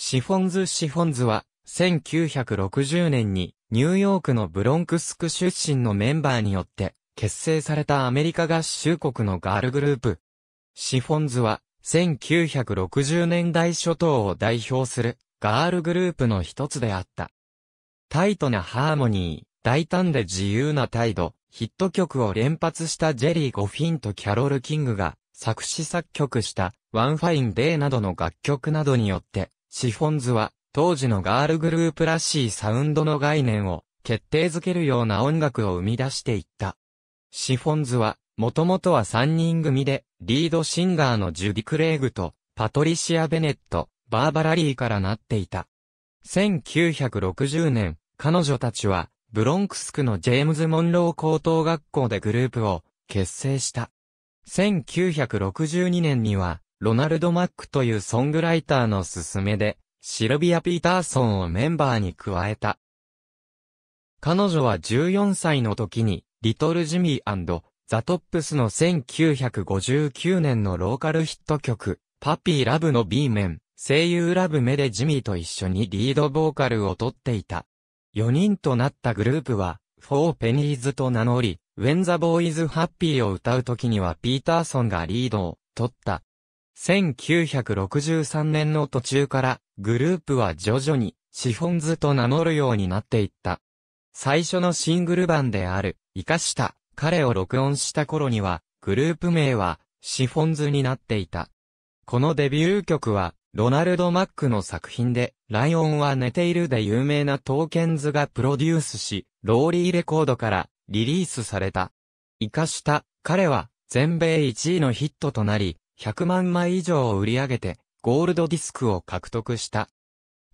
シフォンズ・シフォンズは、1960年にニューヨークのブロンクスク出身のメンバーによって結成されたアメリカ合衆国のガールグループ。シフォンズは1960年代初頭を代表するガールグループの一つであった。タイトなハーモニー、大胆で自由な態度、ヒット曲を連発したジェリー・ゴフィンとキャロル・キングが作詞作曲したワンファインデーなどの楽曲などによってシフォンズは、当時のガールグループらしいサウンドの概念を決定づけるような音楽を生み出していった。シフォンズは、もともとは3人組で、リードシンガーのジュディ・クレイグと、パトリシア・ベネット、バーバラリーからなっていた。1960年、彼女たちは、ブロンクスクのジェームズ・モンロー高等学校でグループを結成した。1962年には、ロナルド・マックというソングライターの勧めで、シルビア・ピーターソンをメンバーに加えた。彼女は14歳の時に、リトル・ジミーザ・トップスの1959年のローカルヒット曲、パピー・ラブの B 面、声優ラブメでジミーと一緒にリードボーカルを取っていた。4人となったグループは、フォーペニーズと名乗り、ウェンザ・ボーイズ・ハッピーを歌う時にはピーターソンがリードを取った。1963年の途中からグループは徐々にシフォンズと名乗るようになっていった。最初のシングル版である、生かした彼を録音した頃にはグループ名はシフォンズになっていた。このデビュー曲はロナルド・マックの作品で、ライオンは寝ているで有名なトーケンズがプロデュースし、ローリーレコードからリリースされた。生かした、彼は全米1位のヒットとなり、100万枚以上を売り上げて、ゴールドディスクを獲得した。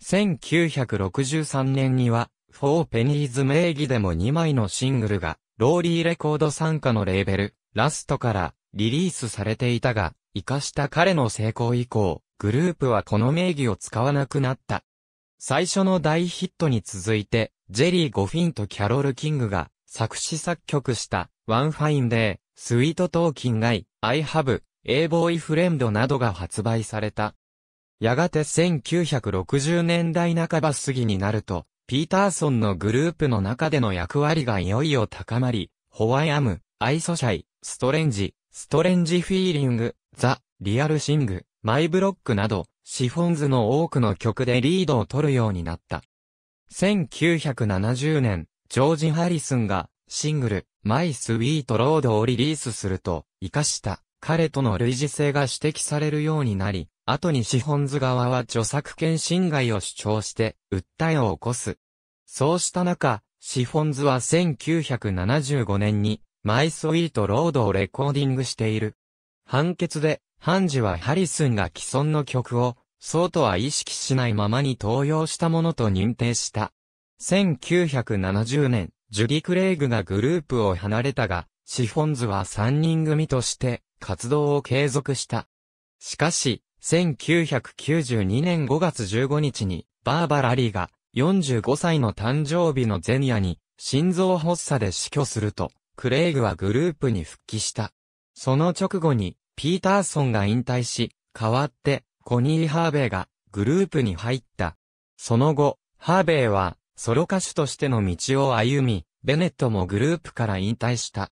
1963年には、フォーペニーズ名義でも2枚のシングルが、ローリーレコード参加のレーベル、ラストからリリースされていたが、活かした彼の成功以降、グループはこの名義を使わなくなった。最初の大ヒットに続いて、ジェリー・ゴフィンとキャロル・キングが作詞作曲した、ワンファインデー、スイート・トーキンガイ、アイ・ハブ、A ボーイフレンドなどが発売された。やがて1960年代半ば過ぎになると、ピーターソンのグループの中での役割がいよいよ高まり、ホワイアム、アイソシャイ、ストレンジ、ストレンジフィーリング、ザ、リアルシング、マイブロックなど、シフォンズの多くの曲でリードを取るようになった。1970年、ジョージ・ハリスンが、シングル、マイ・スウィート・ロードをリリースすると、活かした。彼との類似性が指摘されるようになり、後にシォンズ側は著作権侵害を主張して、訴えを起こす。そうした中、シフォンズは1975年に、マイスウィートロードをレコーディングしている。判決で、ハンジはハリスンが既存の曲を、そうとは意識しないままに登用したものと認定した。1970年、ジュディ・クレイグがグループを離れたが、シフォンズは3人組として活動を継続した。しかし、1992年5月15日に、バーバラリーが45歳の誕生日の前夜に心臓発作で死去すると、クレイグはグループに復帰した。その直後に、ピーターソンが引退し、代わって、コニー・ハーベイがグループに入った。その後、ハーベイは、ソロ歌手としての道を歩み、ベネットもグループから引退した。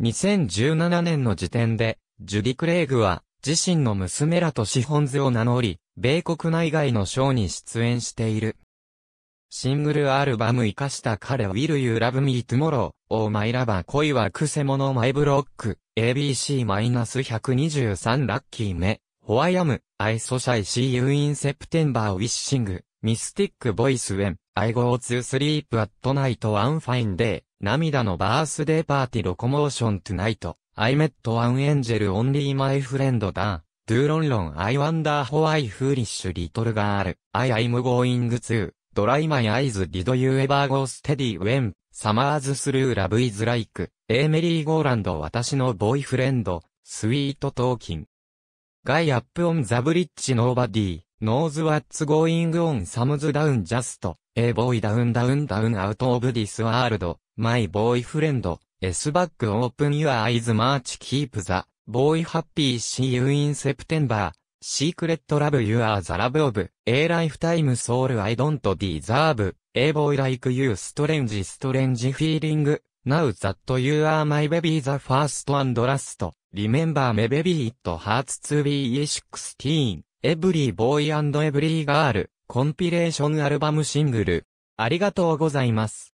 2017年の時点で、ジュディ・クレイグは、自身の娘らとシフォンズを名乗り、米国内外のショーに出演している。シングルアルバム生かした彼 Will You Love Me Tomorrow をマイラバー恋はクセモノマイブロック ABC-123 ラッキー目 Who I am I so shy see you in September wishing Mystic voice when I go to sleep at night one fine day 涙のバースデーパーティーロコモーショントゥナイト、I met one angel only my friend だ。Do long l o n I wonder how I foolish little girl, I am going to, dry my eyes did you ever go steady when, summers through love is like, A merry go r o n d 私のボーイフレンド、スイートトーキン。Guy up on the bridge nobody, knows what's going on s h u m b s down just, a boy down down down out of this world, my boyfriend, s back open your eyes march keep the boy happy see you in September, secret love you are the love of a lifetime soul I don't deserve, a boy like you strange strange feeling, now that you are my baby the first and last, remember me baby it hurts to be 16, every boy and every girl, コンピレーションアルバムシングル。ありがとうございます。